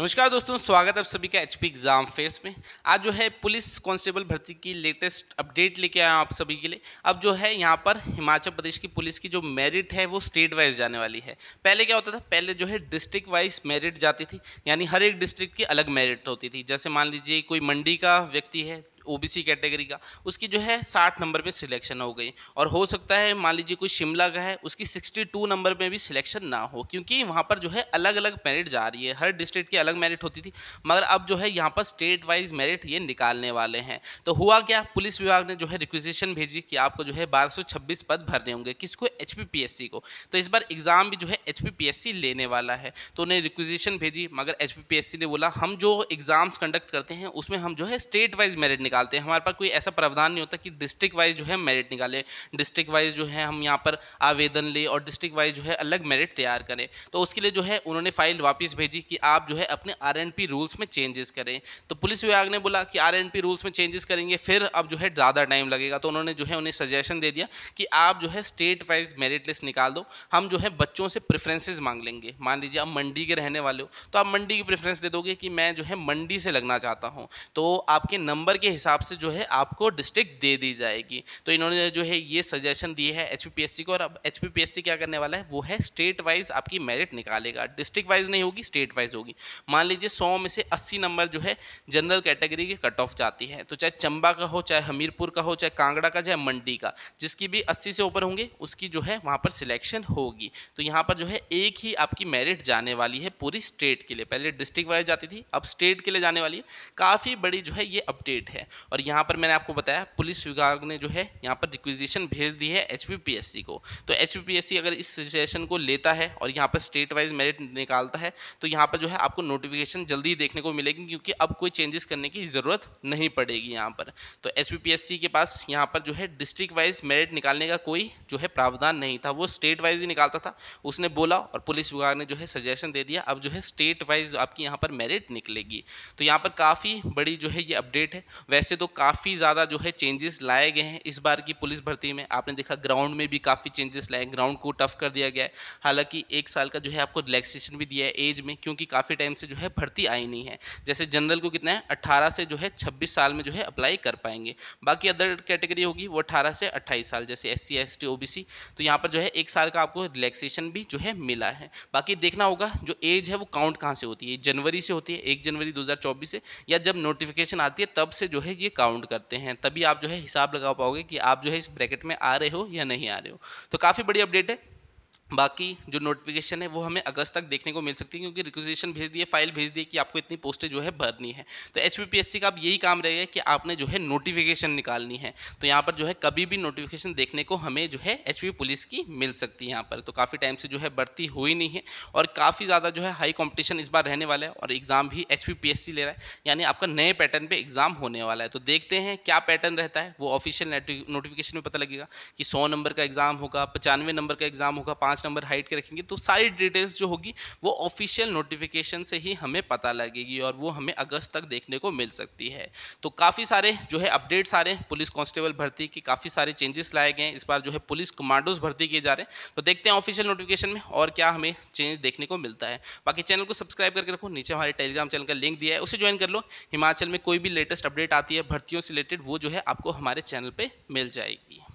नमस्कार दोस्तों स्वागत है आप सभी का एचपी एग्ज़ाम फेस में आज जो है पुलिस कांस्टेबल भर्ती की लेटेस्ट अपडेट लेके आया हूँ आप सभी के लिए अब जो है यहाँ पर हिमाचल प्रदेश की पुलिस की जो मेरिट है वो स्टेट वाइज जाने वाली है पहले क्या होता था पहले जो है डिस्ट्रिक्ट वाइज मेरिट जाती थी यानी हर एक डिस्ट्रिक्ट की अलग मेरिट होती थी जैसे मान लीजिए कोई मंडी का व्यक्ति है ओबीसी कैटेगरी का उसकी जो है साठ नंबर पे सिलेक्शन हो गई और हो सकता है मान लीजिए कोई शिमला का है उसकी सिक्सटी टू नंबर पे भी सिलेक्शन ना हो क्योंकि वहाँ पर जो है अलग अलग मेरिट जा रही है हर डिस्ट्रिक्ट की अलग मेरिट होती थी मगर अब जो है यहाँ पर स्टेट वाइज मेरिट ये निकालने वाले हैं तो हुआ क्या पुलिस विभाग ने जो है रिक्वेजिशन भेजी कि आपको जो है बारह पद भरने होंगे किसको एच को तो इस बार एग्ज़ाम भी जो है एच लेने वाला है तो उन्हें रिक्वेजिशन भेजी मगर एच ने बोला हम जो एग्ज़ाम्स कंडक्ट करते हैं उसमें हम जो है स्टेट वाइज मेरिट निकाल निकालते हैं हमारे पास कोई ऐसा प्रावधान नहीं होता कि डिस्ट्रिक्ट वाइज जो है मेरिट निकाले डिस्ट्रिक्ट वाइज जो है हम यहाँ पर आवेदन ले और डिस्ट्रिक्ट वाइज जो है अलग मेरिट तैयार करें तो उसके लिए जो है उन्होंने फाइल वापस भेजी कि आप जो है अपने आर रूल्स में चेंजेस करें तो पुलिस विभाग ने बोला कि आर रूल्स में चेंजेस करेंगे फिर अब जो है ज़्यादा टाइम लगेगा तो उन्होंने जो है उन्हें सजेशन दे दिया कि आप जो है स्टेट वाइज मेरिट लिस्ट निकाल दो हम जो है बच्चों से प्रेफरेंसेज मांग लेंगे मान लीजिए आप मंडी के रहने वाले हो तो आप मंडी की प्रेफरेंस दे दोगे कि मैं जो है मंडी से लगना चाहता हूँ तो आपके नंबर के हिसाब से जो है आपको डिस्ट्रिक्ट दे दी जाएगी तो इन्होंने जो है ये सजेशन दी है एच को और अब एच क्या करने वाला है वो है स्टेट वाइज आपकी मेरिट निकालेगा डिस्ट्रिक्ट वाइज नहीं होगी स्टेट वाइज होगी मान लीजिए सौ में से अस्सी नंबर जो है जनरल कैटेगरी की कट ऑफ जाती है तो चाहे चंबा का हो चाहे हमीरपुर का हो चाहे कांगड़ा का चाहे मंडी का जिसकी भी अस्सी से ऊपर होंगे उसकी जो है वहाँ पर सिलेक्शन होगी तो यहाँ पर जो है एक ही आपकी मेरिट जाने वाली है पूरी स्टेट के लिए पहले डिस्ट्रिक्ट वाइज जाती थी अब स्टेट के लिए जाने वाली है काफ़ी बड़ी जो है ये अपडेट है और यहाँ पर मैंने आपको बताया पुलिस विभाग ने जो है यहाँ पर रिक्विजिशन भेज दी है एच को तो एच अगर इस सजेशन को लेता है और यहाँ पर स्टेट वाइज मेरिट निकालता है तो यहाँ पर जो है आपको नोटिफिकेशन जल्दी देखने को मिलेगी क्योंकि अब कोई चेंजेस करने की ज़रूरत नहीं पड़ेगी यहाँ पर तो एच के पास यहाँ पर जो है डिस्ट्रिक्ट वाइज मेरिट निकालने का कोई जो है प्रावधान नहीं था वो स्टेट वाइज ही निकालता था उसने बोला और पुलिस विभाग ने जो है सजेशन दे दिया अब जो है स्टेट वाइज आपकी यहाँ पर मेरिट निकलेगी तो यहाँ पर काफ़ी बड़ी जो है ये अपडेट है वैसे तो काफ़ी ज़्यादा जो है चेंजेस लाए गए हैं इस बार की पुलिस भर्ती में आपने देखा ग्राउंड में भी काफ़ी चेंजेस लाए ग्राउंड को टफ कर दिया गया है हालांकि एक साल का जो है आपको रिलैक्सेशन भी दिया है एज में क्योंकि काफ़ी टाइम से जो है भर्ती आई नहीं है जैसे जनरल को कितना है अट्ठारह से जो है छब्बीस साल में जो है अप्लाई कर पाएंगे बाकी अदर कैटेगरी होगी वो अट्ठारह से अट्ठाईस साल जैसे S C S T O B C तो यहाँ पर जो है एक साल का आपको रिलैक्सेशन भी जो है मिला है बाकी देखना होगा जो एज है वो काउंट कहाँ से होती है जनवरी से होती है एक जनवरी दो से या जब नोटिफिकेशन आती है तब से जो है है ये काउंट करते हैं तभी आप जो है हिसाब लगा पाओगे कि आप जो है इस ब्रैकेट में आ रहे हो या नहीं आ रहे हो तो काफ़ी बड़ी अपडेट है बाकी जो नोटिफिकेशन है वो हमें अगस्त तक देखने को मिल सकती है क्योंकि रिक्वेजेशन भेज दिए फाइल भेज दिए कि आपको इतनी पोस्टें जो है भरनी है तो एच का अब यही काम रहेगा कि आपने जो है नोटिफिकेशन निकालनी है तो यहाँ पर जो है कभी भी नोटिफिकेशन देखने को हमें जो है एच पुलिस की मिल सकती है यहाँ पर तो काफ़ी टाइम से जो है बढ़ती हुई नहीं है और काफ़ी ज़्यादा जो है हाई कॉम्पिटिशन इस बार रहने वाला है और एग्ज़ाम भी एच ले रहा है यानी आपका नए पैटर्न पर एग्ज़ाम होने वाला है तो देखते हैं क्या पैटर्न रहता है वो ऑफिशियल नोटिफिकेशन में पता लगेगा कि सौ नंबर का एग्ज़ाम होगा पचानवे नंबर का एग्ज़ाम होगा पाँच पाँच नंबर हाइट के रखेंगे तो सारी डिटेल्स जो होगी वो ऑफिशियल नोटिफिकेशन से ही हमें पता लगेगी और वो हमें अगस्त तक देखने को मिल सकती है तो काफ़ी सारे जो है अपडेट्स आ रहे हैं पुलिस कांस्टेबल भर्ती के काफ़ी सारे चेंजेस लाए गए हैं इस बार जो है पुलिस कमांडोज भर्ती किए जा रहे हैं तो देखते हैं ऑफिशियल नोटिफिकेशन में और क्या हमें चेंज देखने को मिलता है बाकी चैनल को सब्सक्राइब करके रखो नीचे हमारे टेलीग्राम चैनल का लिंक दिया है उसे ज्वाइन कर लो हिमाचल में कोई भी लेटेस्ट अपडेट आती है भर्तियों से रिलेटेड वो जो है आपको हमारे चैनल पर मिल जाएगी